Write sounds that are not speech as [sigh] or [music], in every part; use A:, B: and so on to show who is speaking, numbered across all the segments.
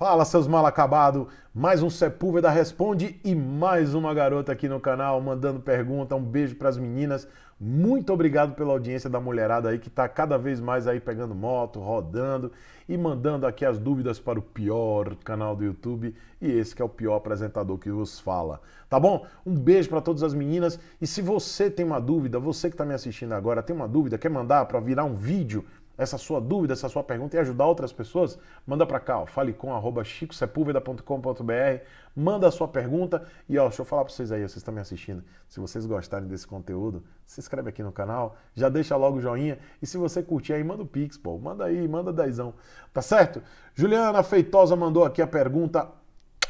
A: Fala, seus mal acabados! Mais um Sepúlveda Responde e mais uma garota aqui no canal mandando pergunta. Um beijo para as meninas. Muito obrigado pela audiência da mulherada aí que está cada vez mais aí pegando moto, rodando e mandando aqui as dúvidas para o pior canal do YouTube e esse que é o pior apresentador que vos fala. Tá bom? Um beijo para todas as meninas e se você tem uma dúvida, você que está me assistindo agora tem uma dúvida, quer mandar para virar um vídeo essa sua dúvida, essa sua pergunta e ajudar outras pessoas, manda para cá, falecom@chicosepulveda.com.br, manda a sua pergunta e ó, deixa eu falar para vocês aí, vocês estão me assistindo. Se vocês gostarem desse conteúdo, se inscreve aqui no canal, já deixa logo o joinha e se você curtir aí, manda o pix, pô, manda aí, manda dezão, tá certo? Juliana Feitosa mandou aqui a pergunta.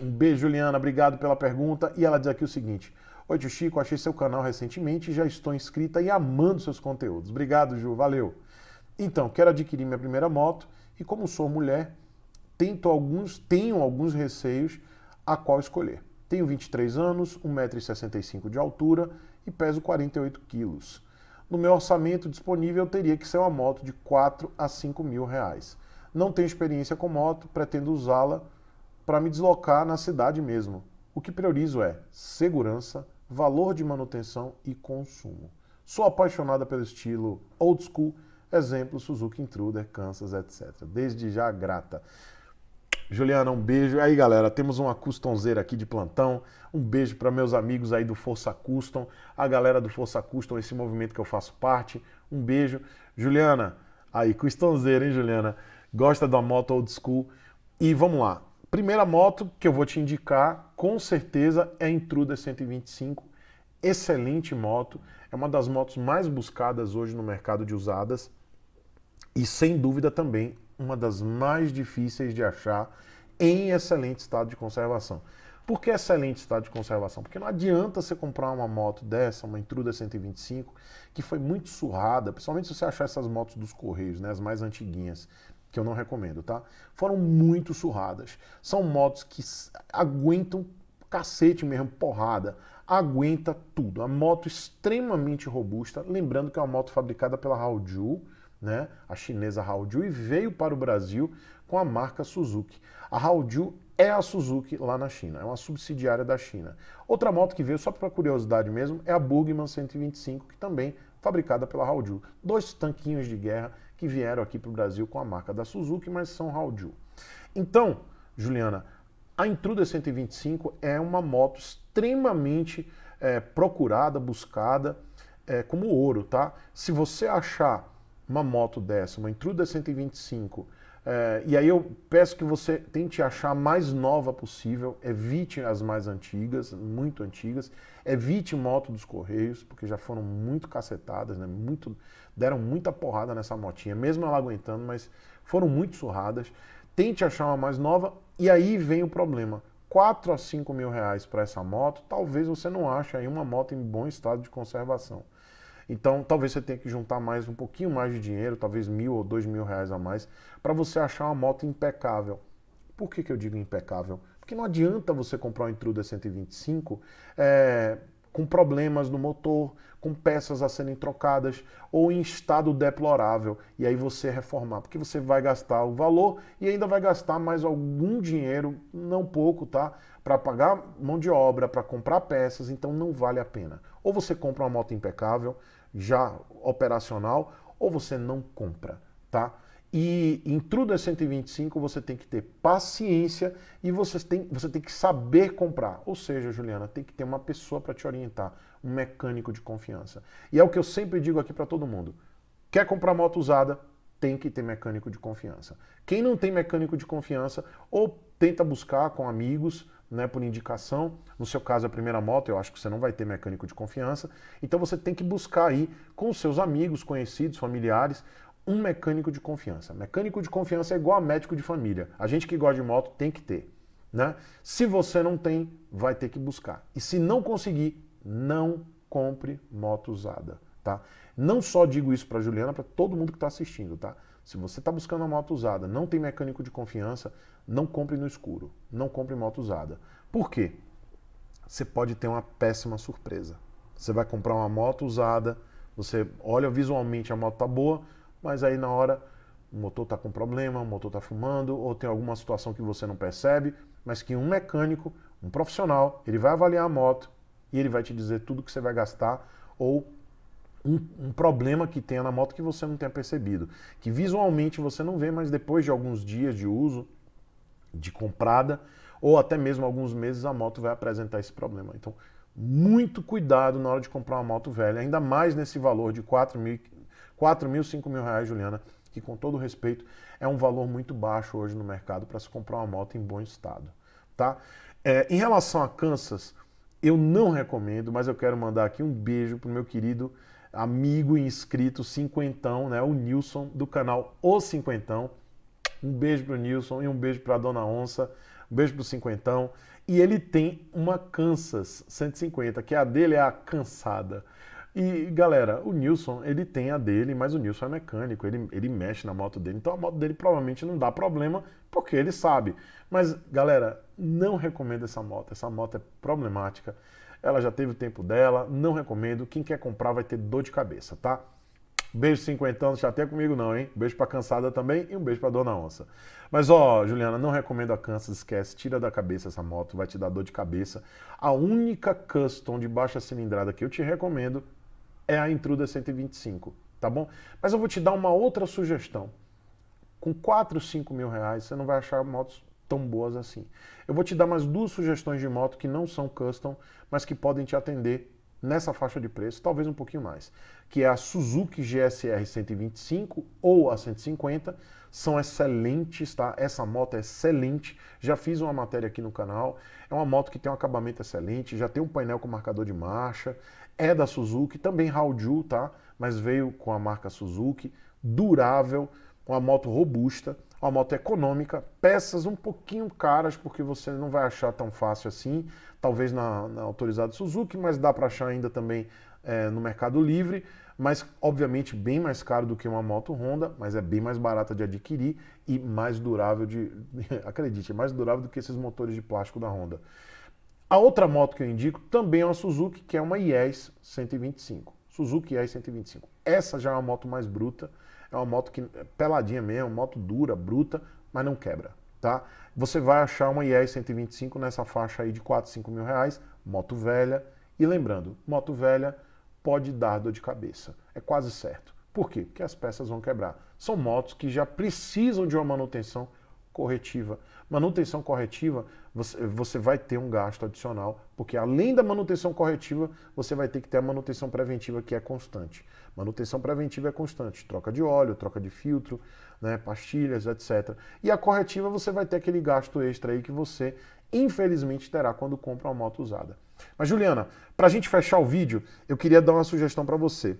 A: Um beijo, Juliana, obrigado pela pergunta e ela diz aqui o seguinte: Oi, tio Chico, achei seu canal recentemente e já estou inscrita e amando seus conteúdos. Obrigado, Ju, valeu. Então, quero adquirir minha primeira moto e como sou mulher, tento alguns, tenho alguns receios a qual escolher. Tenho 23 anos, 1,65m de altura e peso 48 quilos. No meu orçamento disponível teria que ser uma moto de 4 a 5 mil reais. Não tenho experiência com moto, pretendo usá-la para me deslocar na cidade mesmo. O que priorizo é segurança, valor de manutenção e consumo. Sou apaixonada pelo estilo old school Exemplo, Suzuki Intruder, Kansas, etc. Desde já grata. Juliana, um beijo. Aí, galera, temos uma customzeira aqui de plantão. Um beijo para meus amigos aí do Força Custom, a galera do Força Custom, esse movimento que eu faço parte. Um beijo. Juliana, aí, customzeira, hein, Juliana? Gosta da moto old school? E vamos lá. Primeira moto que eu vou te indicar, com certeza, é a Intruder 125. Excelente moto. É uma das motos mais buscadas hoje no mercado de usadas e sem dúvida também uma das mais difíceis de achar em excelente estado de conservação. Por que excelente estado de conservação? Porque não adianta você comprar uma moto dessa, uma Intruder 125, que foi muito surrada, principalmente se você achar essas motos dos Correios, né, as mais antiguinhas, que eu não recomendo, tá? Foram muito surradas. São motos que aguentam cacete mesmo, porrada, aguenta tudo. A moto extremamente robusta, lembrando que é uma moto fabricada pela Raul né, a chinesa Haoju, e veio para o Brasil com a marca Suzuki. A Haoju é a Suzuki lá na China, é uma subsidiária da China. Outra moto que veio, só para curiosidade mesmo, é a Burgman 125, que também fabricada pela Haoju. Dois tanquinhos de guerra que vieram aqui para o Brasil com a marca da Suzuki, mas são Haoju. Então, Juliana, a Intruder 125 é uma moto extremamente é, procurada, buscada, é, como ouro, tá? Se você achar uma moto dessa, uma Intruder 125, é, eh, e aí eu peço que você tente achar a mais nova possível, evite as mais antigas, muito antigas, evite moto dos Correios, porque já foram muito cacetadas, né? muito, deram muita porrada nessa motinha, mesmo ela aguentando, mas foram muito surradas. Tente achar uma mais nova, e aí vem o problema. 4 a 5 mil reais para essa moto, talvez você não ache aí uma moto em bom estado de conservação. Então, talvez você tenha que juntar mais um pouquinho mais de dinheiro, talvez mil ou dois mil reais a mais, para você achar uma moto impecável. Por que, que eu digo impecável? Porque não adianta você comprar um Intruder 125 é, com problemas no motor, com peças a serem trocadas ou em estado deplorável e aí você reformar, porque você vai gastar o valor e ainda vai gastar mais algum dinheiro, não pouco, tá? Para pagar mão de obra, para comprar peças, então não vale a pena. Ou você compra uma moto impecável, já operacional, ou você não compra, tá? E em Truda 125 você tem que ter paciência e você tem, você tem que saber comprar. Ou seja, Juliana, tem que ter uma pessoa para te orientar, um mecânico de confiança. E é o que eu sempre digo aqui para todo mundo. Quer comprar moto usada? Tem que ter mecânico de confiança. Quem não tem mecânico de confiança, ou tenta buscar com amigos, né, por indicação. No seu caso, a primeira moto, eu acho que você não vai ter mecânico de confiança. Então você tem que buscar aí com seus amigos, conhecidos, familiares, um mecânico de confiança. Mecânico de confiança é igual a médico de família. A gente que gosta de moto tem que ter. Né? Se você não tem, vai ter que buscar. E se não conseguir, não compre moto usada. Tá? Não só digo isso para Juliana, para todo mundo que está assistindo. Tá? Se você está buscando uma moto usada, não tem mecânico de confiança, não compre no escuro, não compre moto usada. Por quê? Você pode ter uma péssima surpresa. Você vai comprar uma moto usada, você olha visualmente a moto tá boa, mas aí na hora o motor tá com problema, o motor tá fumando ou tem alguma situação que você não percebe, mas que um mecânico, um profissional, ele vai avaliar a moto e ele vai te dizer tudo que você vai gastar ou um, um, problema que tenha na moto que você não tenha percebido. Que visualmente você não vê, mas depois de alguns dias de uso, de comprada, ou até mesmo alguns meses, a moto vai apresentar esse problema. Então, muito cuidado na hora de comprar uma moto velha, ainda mais nesse valor de 4 mil, 4 mil 5 mil reais, Juliana, que com todo respeito é um valor muito baixo hoje no mercado para se comprar uma moto em bom estado. tá? É, em relação a Kansas, eu não recomendo, mas eu quero mandar aqui um beijo para o meu querido amigo e inscrito cinquentão, né? O Nilson do canal O Cinquentão. Um beijo pro Nilson e um beijo pra Dona Onça. Um beijo pro Cinquentão. E ele tem uma Kansas 150, que a dele é a cansada. E galera, o Nilson, ele tem a dele, mas o Nilson é mecânico, ele, ele mexe na moto dele, então a moto dele provavelmente não dá problema, porque ele sabe. Mas galera, não recomendo essa moto, essa moto é problemática. Ela já teve o tempo dela, não recomendo. Quem quer comprar vai ter dor de cabeça, tá? Beijo cinquentão, já até comigo não, hein? Beijo pra cansada também e um beijo pra dona onça. Mas ó, Juliana, não recomendo a Kansas, esquece, tira da cabeça essa moto, vai te dar dor de cabeça. A única custom de baixa cilindrada que eu te recomendo é a Intruder 125, tá bom? Mas eu vou te dar uma outra sugestão. Com 4, 5 mil reais, você não vai achar motos tão boas assim. Eu vou te dar mais duas sugestões de moto que não são custom, mas que podem te atender nessa faixa de preço, talvez um pouquinho mais, que é a Suzuki GSR 125 ou a 150, são excelentes, tá? Essa moto é excelente, já fiz uma matéria aqui no canal, é uma moto que tem um acabamento excelente, já tem um painel com marcador de marcha, é da Suzuki, também Hauju, tá? Mas veio com a marca Suzuki, durável, uma moto robusta, uma moto econômica, peças um pouquinho caras, porque você não vai achar tão fácil assim, talvez na, na autorizada Suzuki, mas dá para achar ainda também é, no Mercado Livre, mas obviamente bem mais caro do que uma moto Honda, mas é bem mais barata de adquirir e mais durável de. [laughs] acredite, é mais durável do que esses motores de plástico da Honda. A outra moto que eu indico também é uma Suzuki, que é uma IES 125. Suzuki IES 125. Essa já é uma moto mais bruta é uma moto que é peladinha mesmo, moto dura, bruta, mas não quebra, tá? Você vai achar uma IE 125 nessa faixa aí de 4, 5 mil reais, moto velha. E lembrando, moto velha pode dar dor de cabeça, é quase certo. Por quê? Porque as peças vão quebrar. São motos que já precisam de uma manutenção corretiva. Manutenção corretiva, você, você vai ter um gasto adicional, porque além da manutenção corretiva, você vai ter que ter a manutenção preventiva, que é constante. Manutenção preventiva é constante, troca de óleo, troca de filtro, né, pastilhas, etc. E a corretiva, você vai ter aquele gasto extra aí que você, infelizmente, terá quando compra uma moto usada. Mas, Juliana, para a gente fechar o vídeo, eu queria dar uma sugestão para você.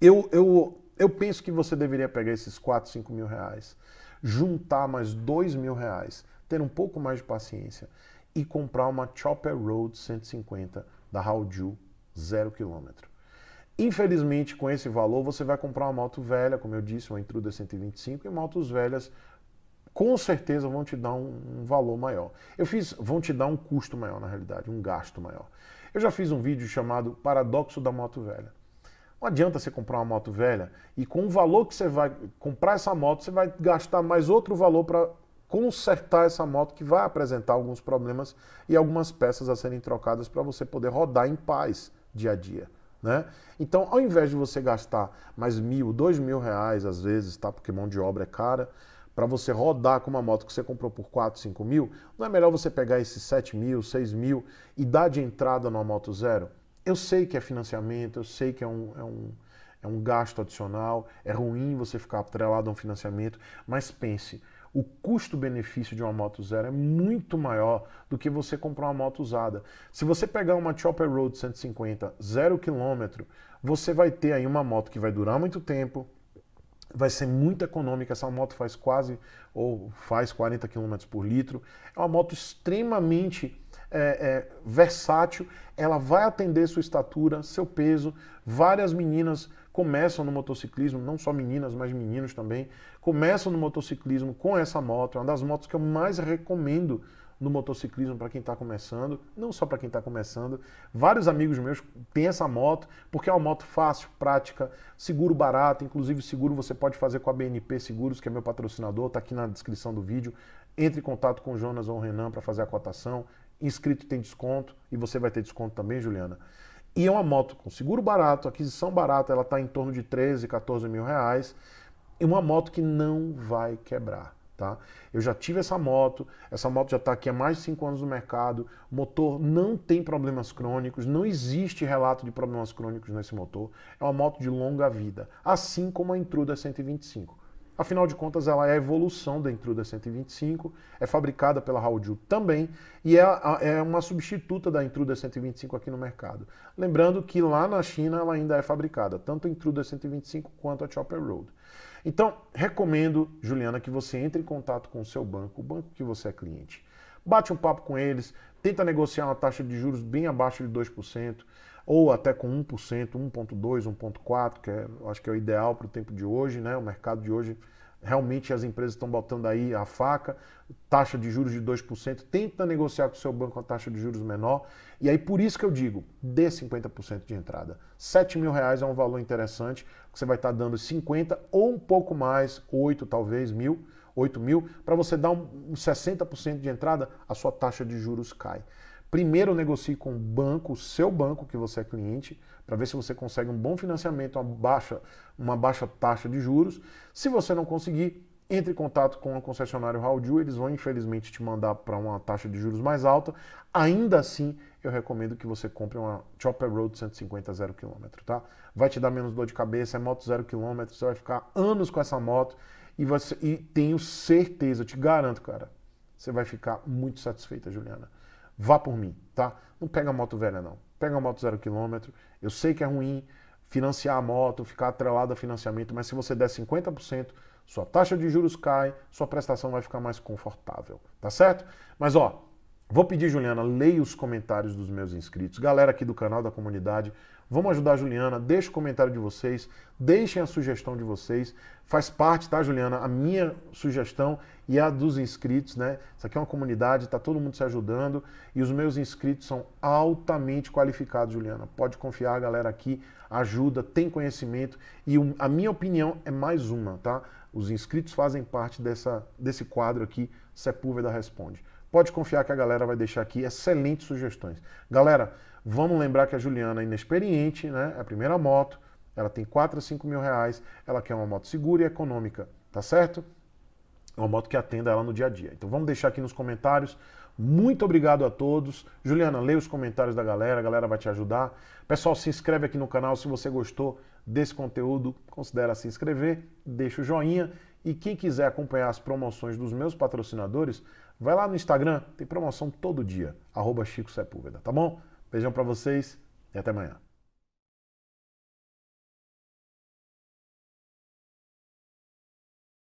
A: Eu, eu, eu penso que você deveria pegar esses 4, 5 mil reais juntar mais dois mil reais, ter um pouco mais de paciência e comprar uma Chopper Road 150 da Haoju, zero quilômetro. Infelizmente, com esse valor, você vai comprar uma moto velha, como eu disse, uma Intruder 125, e motos velhas com certeza vão te dar um, um, valor maior. Eu fiz, vão te dar um custo maior, na realidade, um gasto maior. Eu já fiz um vídeo chamado Paradoxo da Moto Velha. Não adianta você comprar uma moto velha e com o valor que você vai comprar essa moto, você vai gastar mais outro valor para consertar essa moto que vai apresentar alguns problemas e algumas peças a serem trocadas para você poder rodar em paz dia a dia. Né? Então, ao invés de você gastar mais mil, dois mil reais às vezes, tá? Porque mão de obra é cara, para você rodar com uma moto que você comprou por 4, 5 mil, não é melhor você pegar esses 7 mil, 6 mil e dar de entrada numa moto zero? Eu sei que é financiamento, eu sei que é um, é um, é um gasto adicional, é ruim você ficar atrelado a um financiamento, mas pense, o custo-benefício de uma moto zero é muito maior do que você comprar uma moto usada. Se você pegar uma Chopper Road 150 zero quilômetro, você vai ter aí uma moto que vai durar muito tempo, vai ser muito econômica. Essa moto faz quase ou faz 40 km por litro. É uma moto extremamente é, é, versátil, ela vai atender sua estatura, seu peso. Várias meninas começam no motociclismo, não só meninas, mas meninos também, começam no motociclismo com essa moto. É uma das motos que eu mais recomendo no motociclismo para quem está começando, não só para quem está começando. Vários amigos meus têm essa moto, porque é uma moto fácil, prática, seguro barato, inclusive seguro você pode fazer com a BNP Seguros, que é meu patrocinador, está aqui na descrição do vídeo. Entre em contato com o Jonas ou o Renan para fazer a cotação. Inscrito tem desconto e você vai ter desconto também, Juliana. E é uma moto com seguro barato, aquisição barata, ela está em torno de 13, 14 mil reais. E uma moto que não vai quebrar. Tá? Eu já tive essa moto, essa moto já está aqui há mais de 5 anos no mercado, o motor não tem problemas crônicos, não existe relato de problemas crônicos nesse motor, é uma moto de longa vida, assim como a Intruder 125. Afinal de contas, ela é a evolução da Intruda 125, é fabricada pela Haudiu também e é, é, uma substituta da Intruda 125 aqui no mercado. Lembrando que lá na China ela ainda é fabricada, tanto a Intruda 125 quanto a Chopper Road. Então, recomendo, Juliana, que você entre em contato com o seu banco, o banco que você é cliente. Bate um papo com eles, tenta negociar uma taxa de juros bem abaixo de 2% ou até com 1%, 1,2%, 1,4%, que é, acho que é o ideal para o tempo de hoje, né? O mercado de hoje, realmente as empresas estão botando aí a faca, taxa de juros de 2%, tenta negociar com o seu banco a taxa de juros menor. E aí, por isso que eu digo, dê 50% de entrada. 7 mil reais é um valor interessante, você vai estar tá dando 50 ou um pouco mais, 8 talvez, mil, 8 mil, para você dar um, 60% de entrada, a sua taxa de juros cai. Primeiro negocie com o banco, o seu banco que você é cliente, para ver se você consegue um bom financiamento, uma baixa, uma baixa taxa de juros. Se você não conseguir, entre em contato com o concessionário Raul eles vão infelizmente te mandar para uma taxa de juros mais alta. Ainda assim, eu recomendo que você compre uma Chopper Road 150 zero quilômetro, tá? Vai te dar menos dor de cabeça, é moto zero quilômetro, você vai ficar anos com essa moto e você e tenho certeza, te garanto, cara, você vai ficar muito satisfeita, Juliana vá por mim, tá? Não pega moto velha, não. Pega moto zero quilômetro. Eu sei que é ruim financiar a moto, ficar atrelado a financiamento, mas se você der 50%, sua taxa de juros cai, sua prestação vai ficar mais confortável, tá certo? Mas ó, vou pedir, Juliana, leia os comentários dos meus inscritos. Galera aqui do canal da comunidade, Vamos ajudar a Juliana, deixe o comentário de vocês, deixem a sugestão de vocês. Faz parte, tá, Juliana? A minha sugestão e a dos inscritos, né? Isso aqui é uma comunidade, Tá, todo mundo se ajudando e os meus inscritos são altamente qualificados, Juliana. Pode confiar, a galera aqui ajuda, tem conhecimento e a minha opinião é mais uma, tá? Os inscritos fazem parte dessa, desse quadro aqui, Sepúlveda Responde. Pode confiar que a galera vai deixar aqui excelentes sugestões. Galera, Vamos lembrar que a Juliana é inexperiente, né? É a primeira moto, ela tem 4 a 5 mil reais, ela quer uma moto segura e econômica, tá certo? É uma moto que atenda ela no dia a dia. Então vamos deixar aqui nos comentários. Muito obrigado a todos. Juliana, leia os comentários da galera, a galera vai te ajudar. Pessoal, se inscreve aqui no canal se você gostou desse conteúdo, considera se inscrever, deixa o joinha e quem quiser acompanhar as promoções dos meus patrocinadores, vai lá no Instagram, tem promoção todo dia, arroba Chico Sepúlveda, tá bom? Beijão para vocês e até amanhã.